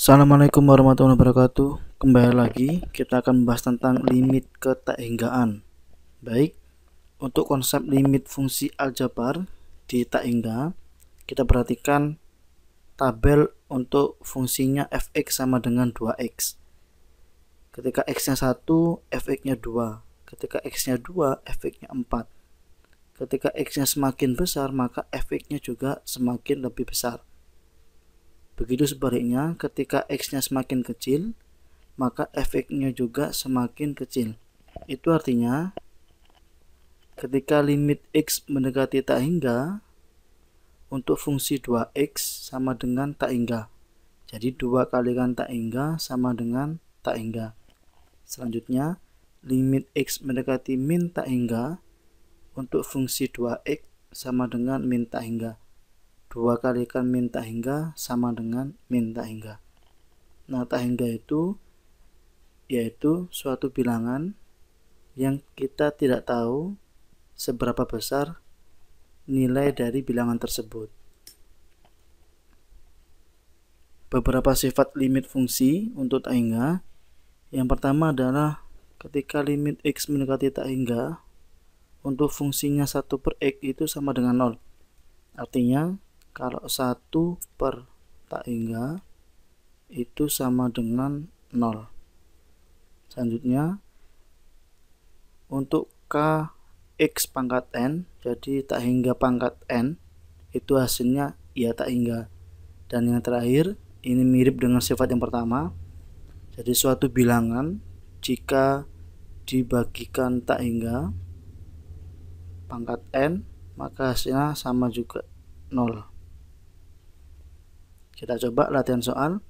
Assalamualaikum warahmatullahi wabarakatuh Kembali lagi kita akan membahas tentang limit ketahinggaan Baik, untuk konsep limit fungsi aljabar di tahingga Kita perhatikan tabel untuk fungsinya fx sama dengan 2x Ketika x nya 1, fx nya 2 Ketika x nya 2, fx nya 4 Ketika x nya semakin besar maka fx nya juga semakin lebih besar Begitu sebaliknya, ketika x-nya semakin kecil, maka fx-nya juga semakin kecil. Itu artinya, ketika limit x mendekati tak hingga, untuk fungsi 2x sama dengan tak hingga. Jadi 2 kali kan tak hingga sama dengan tak hingga. Selanjutnya, limit x mendekati min tak hingga untuk fungsi 2x sama dengan min tak hingga kali kalikan min tak hingga sama dengan min tak hingga nah tak hingga itu yaitu suatu bilangan yang kita tidak tahu seberapa besar nilai dari bilangan tersebut beberapa sifat limit fungsi untuk tak hingga. Yang pertama adalah ketika limit x mendekati tak hingga, untuk fungsinya 1 per x itu sama dengan 0. Artinya, kalau 1 per tak hingga itu sama dengan 0 selanjutnya untuk K X pangkat N jadi tak hingga pangkat N itu hasilnya ya tak hingga dan yang terakhir ini mirip dengan sifat yang pertama jadi suatu bilangan jika dibagikan tak hingga pangkat N maka hasilnya sama juga 0 kita coba latihan soal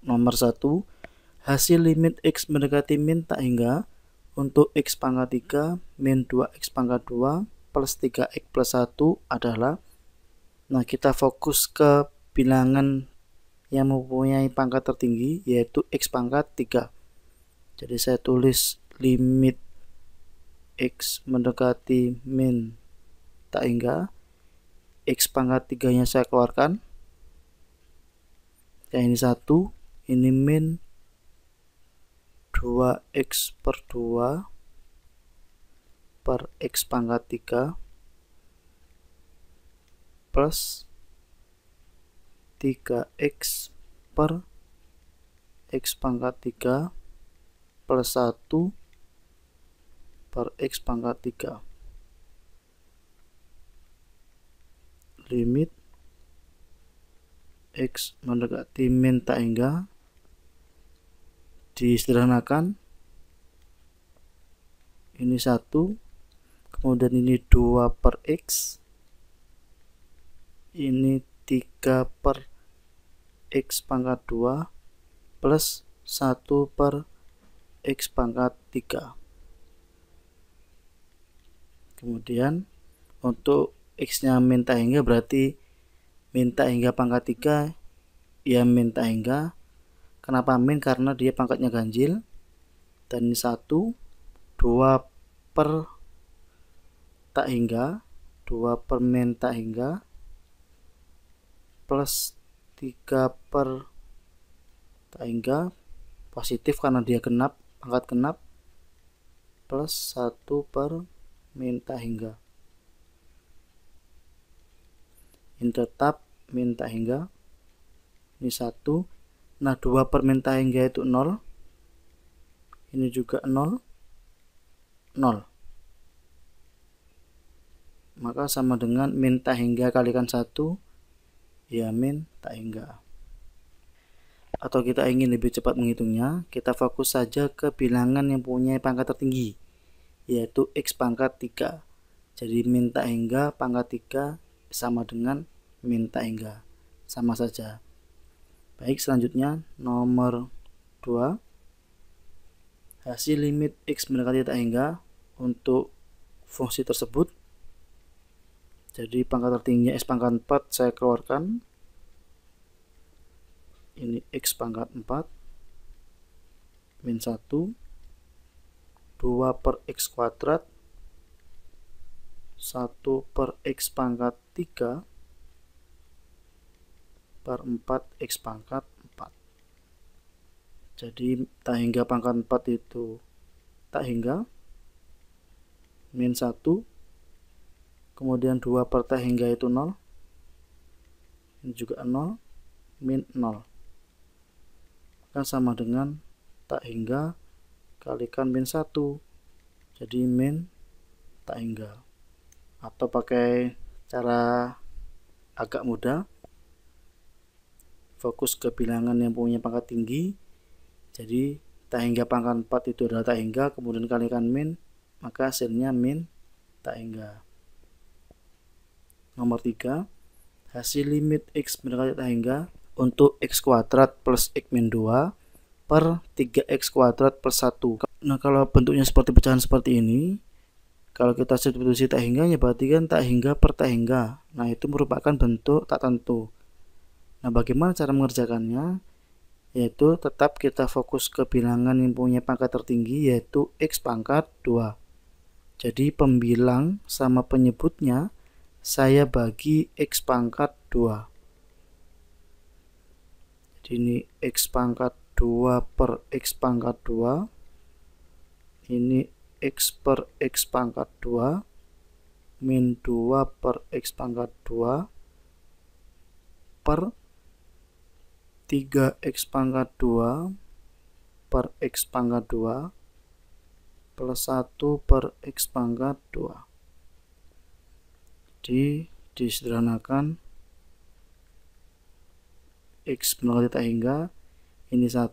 nomor 1. Hasil limit X mendekati min tak hingga untuk X pangkat 3 min 2X pangkat 2 plus 3X plus 1 adalah Nah kita fokus ke bilangan yang mempunyai pangkat tertinggi yaitu X pangkat 3 Jadi saya tulis limit X mendekati min tak hingga X pangkat 3 nya saya keluarkan yang ini satu ini min 2x per 2 per x pangkat 3 plus 3x per x pangkat 3 plus 1 per x pangkat 3 limit X mendekati min tak hingga disederhanakan ini satu kemudian ini 2 per X ini 3 per X pangkat 2 plus 1 per X pangkat 3 kemudian untuk X nya minta hingga berarti minta hingga pangkat 3 ya minta hingga kenapa min karena dia pangkatnya ganjil dan ini 1 2 per tak hingga 2 per min tak hingga plus 3 per tak hingga positif karena dia genap pangkat genap plus 1 per minta hingga enter tab minta hingga ini satu nah dua per hingga itu nol. ini juga nol. Nol. maka sama dengan minta hingga kalikan satu ya min tak hingga atau kita ingin lebih cepat menghitungnya kita fokus saja ke bilangan yang punya pangkat tertinggi yaitu x pangkat 3 jadi minta hingga pangkat 3 sama dengan minta hingga sama saja baik selanjutnya nomor 2 hasil limit x mendekati tak hingga untuk fungsi tersebut jadi pangkat tertingginya x pangkat 4 saya keluarkan ini x pangkat 4 min 1 2 per x kuadrat 1 per X pangkat 3 per 4 X pangkat 4 jadi tak hingga pangkat 4 itu tak hingga min 1 kemudian 2 per tak hingga itu 0 ini juga 0 min 0 maka sama dengan tak hingga kalikan min 1 jadi min tak hingga atau pakai cara agak mudah fokus ke bilangan yang punya pangkat tinggi jadi tak hingga pangkat 4 itu adalah tak hingga kemudian kalikan min maka hasilnya min tak hingga nomor 3 hasil limit x mendekati tak hingga untuk x kuadrat plus x min 2 per 3x kuadrat per 1 nah kalau bentuknya seperti pecahan seperti ini kalau kita substitusi tak hingga ya berarti kan tak hingga per tak hingga. Nah, itu merupakan bentuk tak tentu. Nah, bagaimana cara mengerjakannya? Yaitu tetap kita fokus ke bilangan yang punya pangkat tertinggi yaitu X pangkat 2. Jadi pembilang sama penyebutnya saya bagi X pangkat 2. Jadi ini X pangkat 2 per X pangkat 2. Ini X per X pangkat 2 min 2 per X pangkat 2 per 3X pangkat 2 per X pangkat 2 plus 1 per X pangkat 2 jadi disederhanakan X menolak tidak hingga ini 1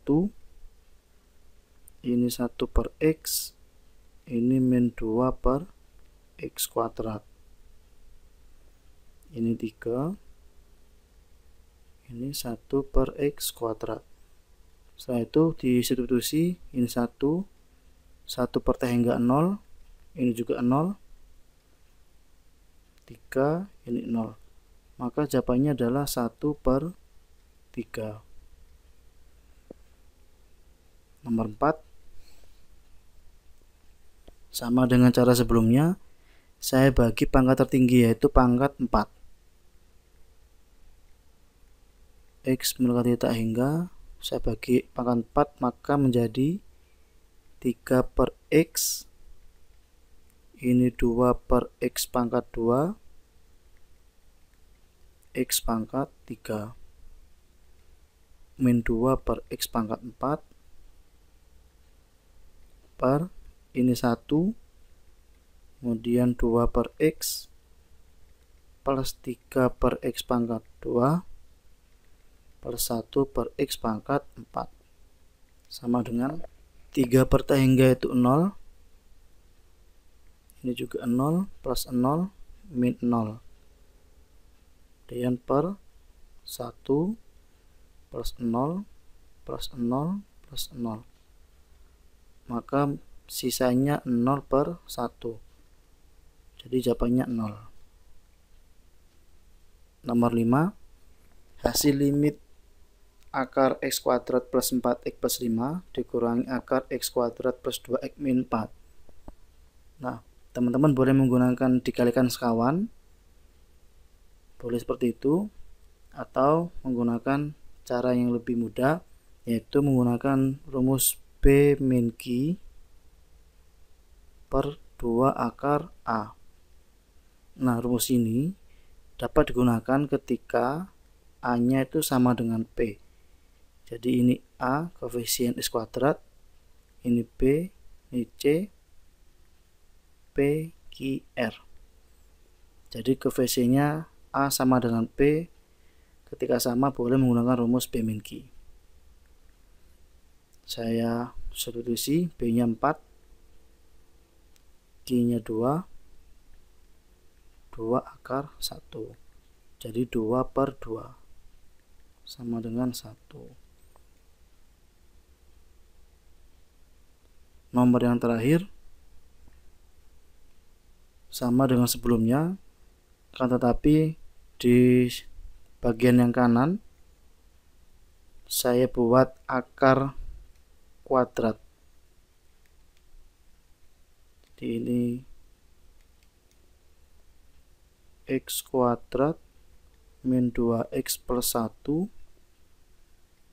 ini 1 per X ini min 2 per x kuadrat ini 3 ini 1 per x kuadrat setelah itu disubstitusi ini 1 1 per t hingga 0 ini juga 0 3 ini 0 maka jawabannya adalah 1 per 3 nomor 4 sama dengan cara sebelumnya, saya bagi pangkat tertinggi yaitu pangkat 4. X mendekati tak hingga, saya bagi pangkat 4 maka menjadi 3 per X. Ini 2 per X pangkat 2. X pangkat 3. Min 2 per X pangkat 4 per ini 1 kemudian 2 per X plus 3 per X pangkat 2 plus 1 per X pangkat 4 sama dengan 3 per T hingga itu 0 ini juga 0 plus 0 min 0 kemudian per 1 plus 0 plus 0 plus 0 maka sisanya 0 per 1 jadi jawabannya 0 nomor 5 hasil limit akar x kuadrat plus 4x plus 5 dikurangi akar x kuadrat plus 2x min 4 nah teman-teman boleh menggunakan dikalikan sekawan boleh seperti itu atau menggunakan cara yang lebih mudah yaitu menggunakan rumus B min Q per 2 akar A. Nah, rumus ini dapat digunakan ketika A-nya itu sama dengan P. Jadi ini A koefisien S kuadrat, ini B, ini C, P, Q, R. Jadi koefisiennya A sama dengan P, ketika sama boleh menggunakan rumus B min Q. Saya substitusi B-nya 4, D-nya 2, 2 akar 1. Jadi 2 per 2 sama dengan 1. Nomor yang terakhir sama dengan sebelumnya, kan tetapi di bagian yang kanan saya buat akar kuadrat jadi ini x kuadrat min 2x plus 1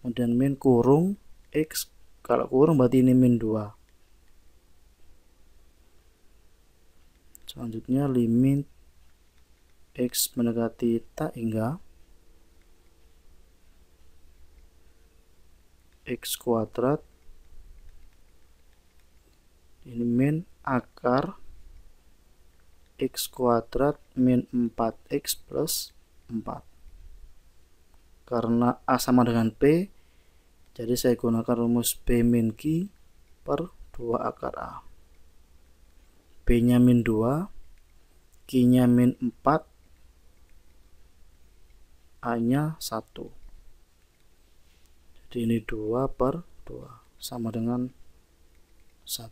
kemudian min kurung x kalau kurung berarti ini min 2 selanjutnya limit x mendekati tak hingga x kuadrat ini min akar x kuadrat min 4x plus 4 karena A sama dengan P jadi saya gunakan rumus P min Q per 2 akar A B nya min 2 Q nya min 4 A nya 1 jadi ini 2 per 2 sama dengan 1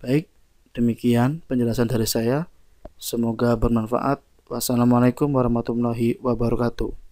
Baik, demikian penjelasan dari saya. Semoga bermanfaat. Wassalamualaikum warahmatullahi wabarakatuh.